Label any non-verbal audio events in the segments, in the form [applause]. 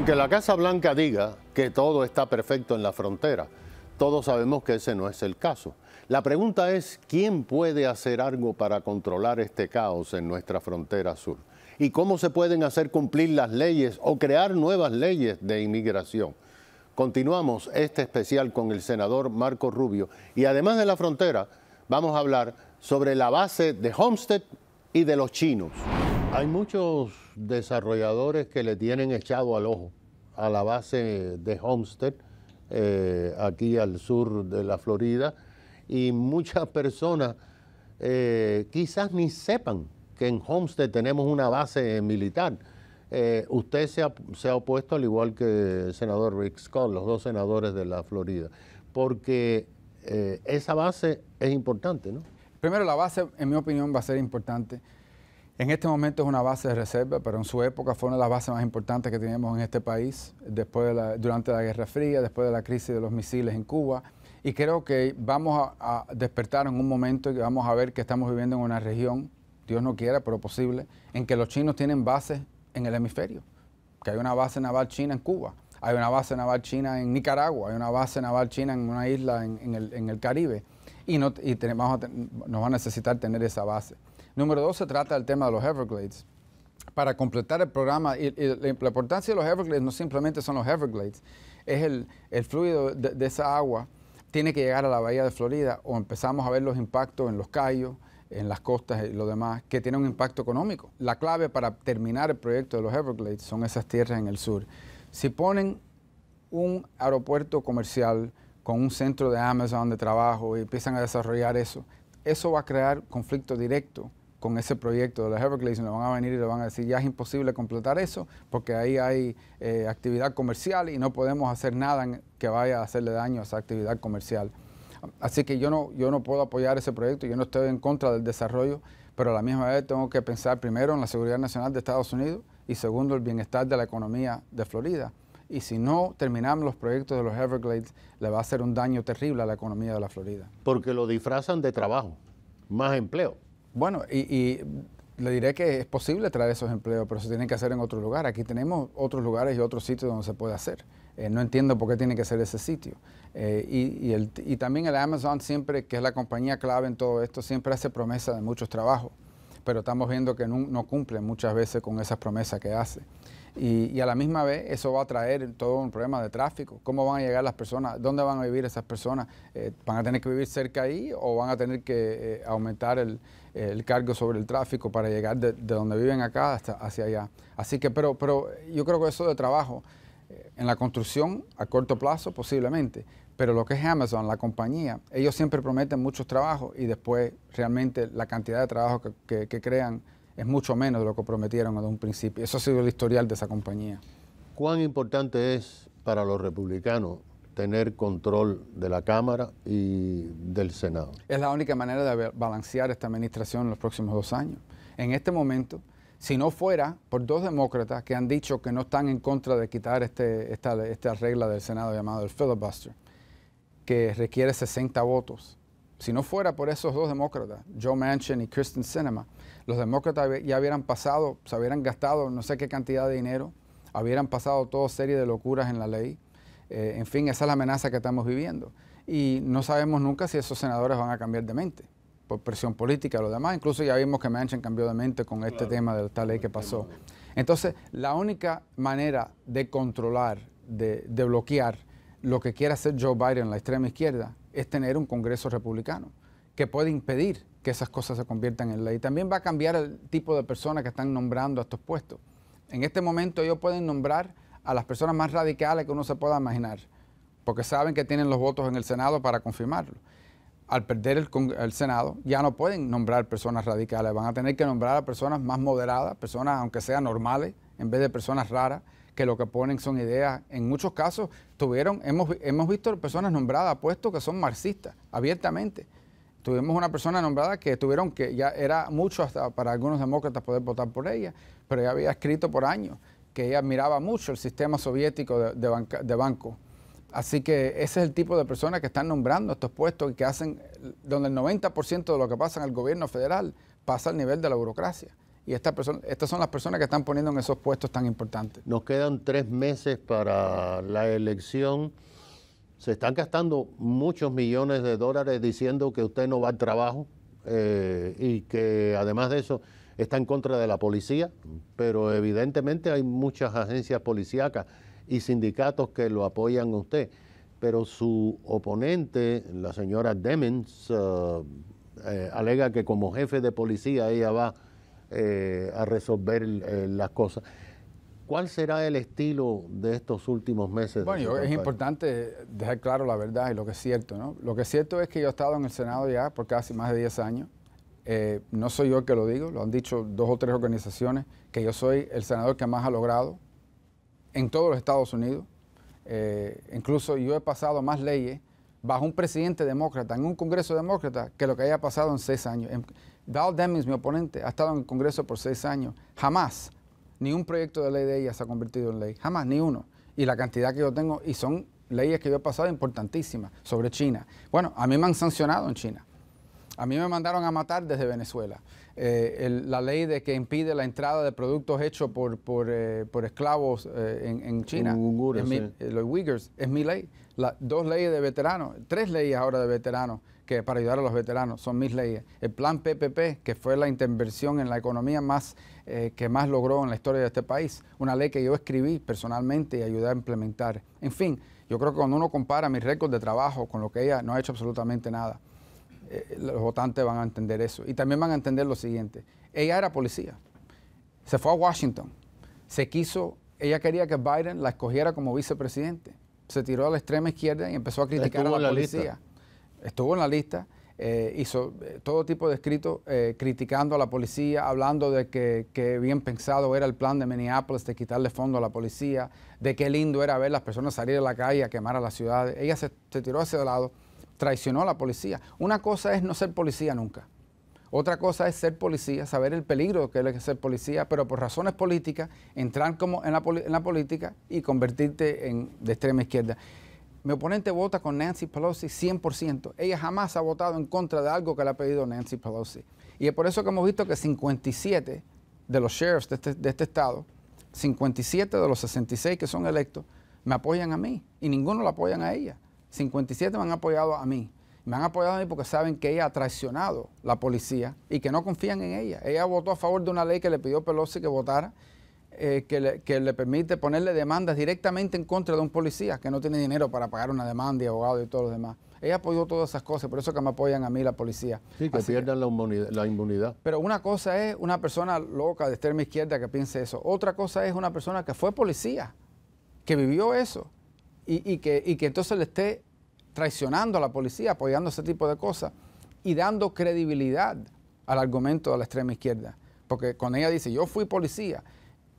Aunque la Casa Blanca diga que todo está perfecto en la frontera, todos sabemos que ese no es el caso. La pregunta es, ¿quién puede hacer algo para controlar este caos en nuestra frontera sur? ¿Y cómo se pueden hacer cumplir las leyes o crear nuevas leyes de inmigración? Continuamos este especial con el senador Marco Rubio y además de la frontera, vamos a hablar sobre la base de Homestead y de los chinos. Hay muchos desarrolladores que le tienen echado al ojo a la base de Homestead, eh, aquí al sur de la Florida, y muchas [laughs] personas eh, quizás ni sepan que en Homestead tenemos una base militar. Eh, usted se ha, se ha, opuesto, al igual que el senador Rick Scott, los dos senadores de la Florida, porque esa base es importante, ¿no? Primero, la base, en mi opinión, va a ser importante en este momento es una base de reserva, pero en su época fue una de las bases más importantes que teníamos en este país después de la, durante la Guerra Fría, después de la crisis de los misiles en Cuba. Y creo que vamos a, despertar en un momento y vamos a ver que estamos viviendo en una región, Dios no quiera, pero posible, en que los chinos tienen bases en el hemisferio, que hay una base naval china en Cuba hay una base naval china en Nicaragua, hay una base naval china en una isla en, el, Caribe y, no, tenemos, nos va a necesitar tener esa base. Número dos, se trata del tema de los Everglades. Para completar el programa, y, la, importancia de los Everglades no simplemente son los Everglades, es el, fluido de, esa agua tiene que llegar a la bahía de Florida o empezamos a ver los impactos en los callos, en las costas y lo demás, que tiene un impacto económico. La clave para terminar el proyecto de los Everglades son esas tierras en el sur. Si ponen un aeropuerto comercial con un centro de Amazon de trabajo y empiezan a desarrollar eso, eso va a crear conflicto directo con ese proyecto de los Everglades, nos van a venir y le van a decir, ya es imposible completar eso, porque ahí hay eh, actividad comercial y no podemos hacer nada que vaya a hacerle daño a esa actividad comercial. Así que yo no, yo no puedo apoyar ese proyecto, yo no estoy en contra del desarrollo, pero a la misma vez tengo que pensar primero en la seguridad nacional de Estados Unidos y segundo el bienestar de la economía de Florida. Y si no terminamos los proyectos de los Everglades, le va a hacer un daño terrible a la economía de la Florida. Porque lo disfrazan de trabajo, más empleo. Bueno, y, le diré que es posible traer esos empleos, pero se tienen que hacer en otro lugar. Aquí tenemos otros lugares y otros sitios donde se puede hacer. Eh, no entiendo por qué tiene que ser ese sitio. Eh, y, también el Amazon siempre, que es la compañía clave en todo esto, siempre hace promesa de muchos trabajos, pero estamos viendo que no, no cumple muchas veces con esas promesas que hace. Y, a la misma vez eso va a traer todo un problema de tráfico. ¿Cómo van a llegar las personas? ¿Dónde van a vivir esas personas? Eh, ¿Van a tener que vivir cerca ahí o van a tener que eh, aumentar el, cargo sobre el tráfico para llegar de, donde viven acá hasta hacia allá? Así que, pero, pero yo creo que eso de trabajo eh, en la construcción a corto plazo posiblemente, pero lo que es Amazon, la compañía, ellos siempre prometen muchos trabajos y después realmente la cantidad de trabajo que crean es mucho menos de lo que prometieron en un principio. Eso ha sido el historial de esa compañía. ¿Cuán importante es para los republicanos tener control de la Cámara y del Senado? Es la única manera de balancear esta administración en los próximos dos años. En este momento, si no fuera por dos demócratas que han dicho que no están en contra de quitar este, esta, esta regla del Senado llamada el filibuster, que requiere 60 votos, si no fuera por esos dos demócratas, Joe Manchin y Kristen Sinema, los demócratas ya hubieran pasado, se hubieran gastado no sé qué cantidad de dinero, hubieran pasado toda serie de locuras en la ley. Eh, en fin, esa es la amenaza que estamos viviendo. Y no sabemos nunca si esos senadores van a cambiar de mente por presión política o lo demás. Incluso ya vimos que Manchin cambió de mente con este tema de esta ley que pasó. Entonces, la única manera de controlar, de, de bloquear lo que quiera hacer Joe Biden, la extrema izquierda, es tener un Congreso republicano que puede impedir que esas cosas se conviertan en ley. También va a cambiar el tipo de personas que están nombrando a estos puestos. En este momento ellos pueden nombrar a las personas más radicales que uno se pueda imaginar, porque saben que tienen los votos en el Senado para confirmarlo. Al perder el, el Senado ya no pueden nombrar personas radicales, van a tener que nombrar a personas más moderadas, personas aunque sean normales, en vez de personas raras que lo que ponen son ideas. En muchos casos tuvieron, hemos, visto personas nombradas a puestos que son marxistas, abiertamente. Tuvimos una persona nombrada que tuvieron que, ya era mucho hasta para algunos demócratas poder votar por ella, pero ella había escrito por años que ella admiraba mucho el sistema soviético de, de, banco. Así que ese es el tipo de personas que están nombrando estos puestos y que hacen, donde el 90% de lo que pasa en el gobierno federal pasa al nivel de la burocracia y estas son las personas que están poniendo en esos puestos tan importantes. Nos quedan tres meses para la elección. Se están gastando muchos millones de dólares diciendo que usted no va al trabajo eh, y que además de eso está en contra de la policía, pero evidentemente hay muchas agencias policíacas y sindicatos que lo apoyan a usted. Pero su oponente, la señora Demens, eh, eh, alega que como jefe de policía ella va eh, a resolver eh, las cosas. ¿Cuál será el estilo de estos últimos meses? Bueno, es importante dejar claro la verdad y lo que es cierto. ¿no? Lo que es cierto es que yo he estado en el Senado ya por casi más de 10 años. Eh, no soy yo el que lo digo, lo han dicho dos o tres organizaciones, que yo soy el senador que más ha logrado en todos los Estados Unidos. incluso yo he pasado más leyes bajo un presidente demócrata, en un Congreso demócrata, que lo que haya pasado en seis años, Val Demings, mi oponente, ha estado en el Congreso por seis años. Jamás ni un proyecto de ley de ella se ha convertido en ley. Jamás, ni uno. Y la cantidad que yo tengo, y son leyes que yo he pasado importantísimas sobre China. Bueno, a mí me han sancionado en China. A mí me mandaron a matar desde Venezuela. Eh, la ley de que impide la entrada de productos hechos por, por, eh, esclavos eh, en, China, los Uyghurs, es mi ley. La, dos leyes de veteranos, tres leyes ahora de veteranos, que para ayudar a los veteranos son mis leyes. El plan PPP, que fue la intervención en la economía más que más logró en la historia de este país, una ley que yo escribí personalmente y ayudé a implementar. En fin, yo creo que cuando uno compara mi récord de trabajo con lo que ella no ha hecho absolutamente nada. Eh, los votantes van a entender eso. Y también van a entender lo siguiente. Ella era policía. Se fue a Washington. Se quiso, ella quería que Biden la escogiera como vicepresidente. Se tiró a la extrema izquierda y empezó a criticar a la, policía. Estuvo en la lista. Eh, hizo eh, todo tipo de escritos criticando a la policía, hablando de que, bien pensado era el plan de Minneapolis de quitarle fondo a la policía, de qué lindo era ver las personas salir a la calle a quemar a la ciudad. Ella se, se tiró hacia el lado traicionó a la policía. Una cosa es no ser policía nunca. Otra cosa es ser policía, saber el peligro que es ser policía, pero por razones políticas, entrar como en la, política y convertirte en de extrema izquierda. Mi oponente vota con Nancy Pelosi 100%. Ella jamás ha votado en contra de algo que le ha pedido Nancy Pelosi. Y es por eso que hemos visto que 57 de los sheriffs de este, de este estado, 57 de los 66 que son electos, me apoyan a mí y ninguno la apoyan a ella. 57 me han apoyado a mí. Me han apoyado a mí porque saben que ella ha traicionado la policía y que no confían en ella. Ella votó a favor de una ley que le pidió Pelosi que votara, eh, que, le, permite ponerle demandas directamente en contra de un policía que no tiene dinero para pagar una demanda y abogado y todo los demás. Ella apoyó todas esas cosas, por eso que me apoyan a mí la policía. Sí, que pierdan la, la inmunidad. Pero una cosa es una persona loca de extrema izquierda que piense eso. Otra cosa es una persona que fue policía, que vivió eso y, que, entonces le esté traicionando a la policía, apoyando ese tipo de cosas y dando credibilidad al argumento de la extrema izquierda. Porque con ella dice, yo fui policía,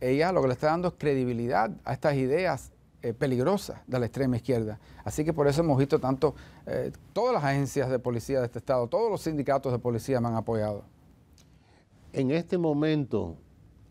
ella lo que le está dando es credibilidad a estas ideas eh, peligrosas de la extrema izquierda. Así que por eso hemos visto tanto, eh, todas las agencias de policía de este estado, todos los sindicatos de policía me han apoyado. En este momento,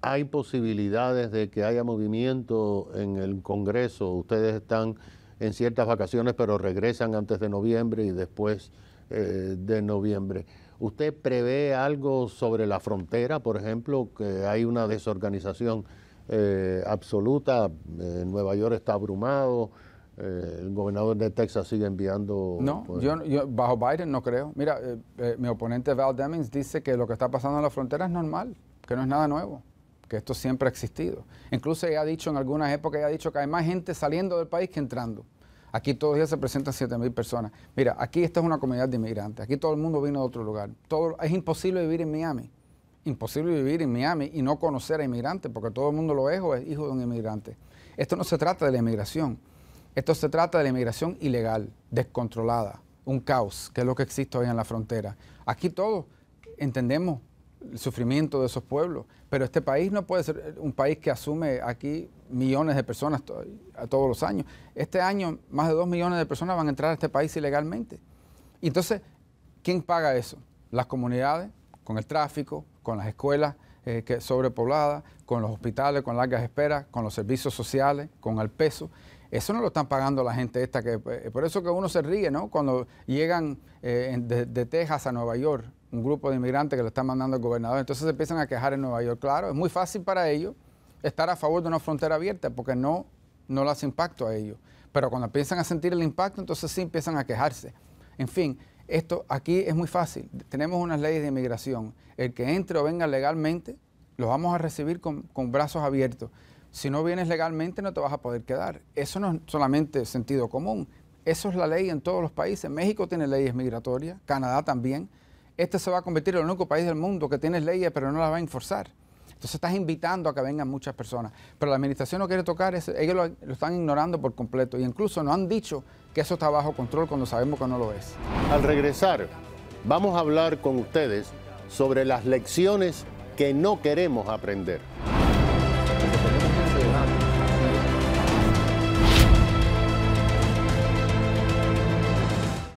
hay posibilidades de que haya movimiento en el Congreso. Ustedes están en ciertas vacaciones, pero regresan antes de noviembre y después eh, de noviembre. ¿Usted prevé algo sobre la frontera, por ejemplo, que hay una desorganización eh, absoluta? Eh, Nueva York está abrumado. el gobernador de Texas sigue enviando... No, pues yo, yo, bajo Biden no creo. Mira, mi oponente Val Demings dice que lo que está pasando en la frontera es normal, que no es nada nuevo que esto siempre ha existido. Incluso ella ha dicho en algunas épocas, ha dicho que hay más gente saliendo del país que entrando. Aquí todos los días se presentan 7.000 personas. Mira, aquí esta es una comunidad de inmigrantes. Aquí todo el mundo vino de otro lugar. Todo, es imposible vivir en Miami. Imposible vivir en Miami y no conocer a inmigrantes, porque todo el mundo lo es o es hijo de un inmigrante. Esto no se trata de la inmigración. Esto se trata de la inmigración ilegal, descontrolada, un caos, que es lo que existe hoy en la frontera. Aquí todos entendemos el sufrimiento de esos pueblos. Pero este país no puede ser un país que asume aquí millones de personas a todos los años. Este año más de dos millones de personas van a entrar a este país ilegalmente. Y entonces, ¿quién paga eso? Las comunidades, con el tráfico, con las escuelas eh, que sobrepobladas, con los hospitales, con largas esperas, con los servicios sociales, con el peso. Eso no lo están pagando la gente esta, que eh, por eso que uno se ríe, ¿no? Cuando llegan eh, de, Texas a Nueva York, un grupo de inmigrantes que lo están mandando el gobernador, entonces empiezan a quejar en Nueva York. Claro, es muy fácil para ellos estar a favor de una frontera abierta porque no, no le hace impacto a ellos. Pero cuando empiezan a sentir el impacto, entonces sí empiezan a quejarse. En fin, esto aquí es muy fácil. Tenemos unas leyes de inmigración. El que entre o venga legalmente, lo vamos a recibir con, con brazos abiertos si no vienes legalmente no te vas a poder quedar. Eso no es solamente sentido común, eso es la ley en todos los países. México tiene leyes migratorias, Canadá también. Este se va a convertir en el único país del mundo que tiene leyes pero no las va a enforzar. Entonces estás invitando a que vengan muchas personas. Pero la administración no quiere tocar eso, ellos lo, están ignorando por completo y e incluso no han dicho que eso está bajo control cuando sabemos que no lo es. Al regresar, vamos a hablar con ustedes sobre las lecciones que no queremos aprender.